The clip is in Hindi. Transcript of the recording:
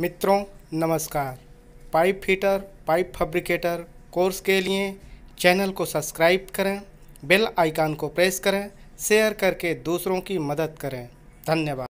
मित्रों नमस्कार pipe fitter pipe fabricator course के लिए चैनल को सब्सक्राइब करें बेल आइकन को प्रेस करें शेयर करके दूसरों की मदद करें धन्यवाद